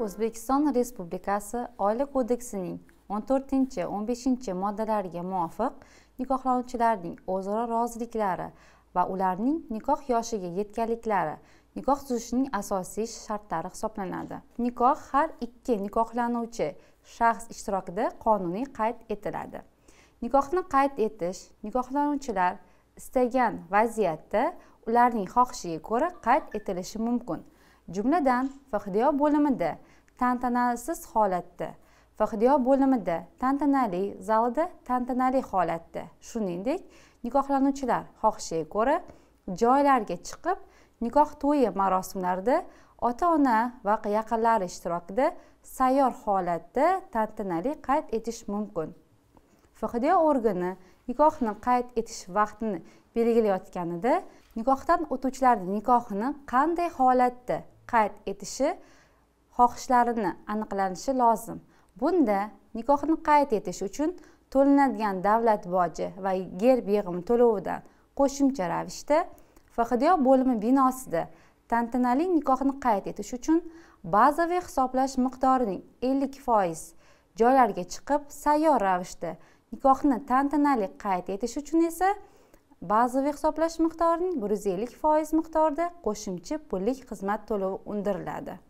o'zbekiston respublikasi oila kodeksining 14 15 moddalariga muvofiq nikohlanuvchilarning o'zaro roziliklari va ularning nikoh yoshiga yetganliklari nikoh tuzishning asosiy shartlari hisoblanadi nikoh har ikki nikohlanuvchi shaxs ishtirokida qonuniy qayd etiladi nikohni qayd etish nikohlanuvchilar istagan vaziyatda ularning xohishiga ko'ra qayd etilishi mumkin jumladan fhdo bo'limida tantanasiz holatda fhdo bo'limida tantanali zalda tantanali holatda shuningdek nikohlanuvchilar xohishiga ko'ra joylarga chiqib nikoh to'yi marosimlarida ota ona va yaqinlari ishtirokida sayyor holatda tantanali qayd etish mumkin fhdo organi nikohni qayd etish vaqtini belgilayotganida nikohdan o'tuvchilar nikohini qanday holatda qayd etishi xohishlarini aniqlanishi lozim bunda nikohni qayd etish uchun to'lanadigan davlat boji va yer yig'imi to'lovidan qo'shimcha ravishda fqdo bo'limi binosida tantanali nikohni qayd etish uchun bazaviy hisoblash miqdorining ellik foiz joylarga chiqib sayyor ravishda nikohni tantanali qayd etish uchun esa bazaviy hisoblash miqdorining bir yuz ellik foiz miqdorida qo'shimcha pullik xizmat to'lovi undiriladi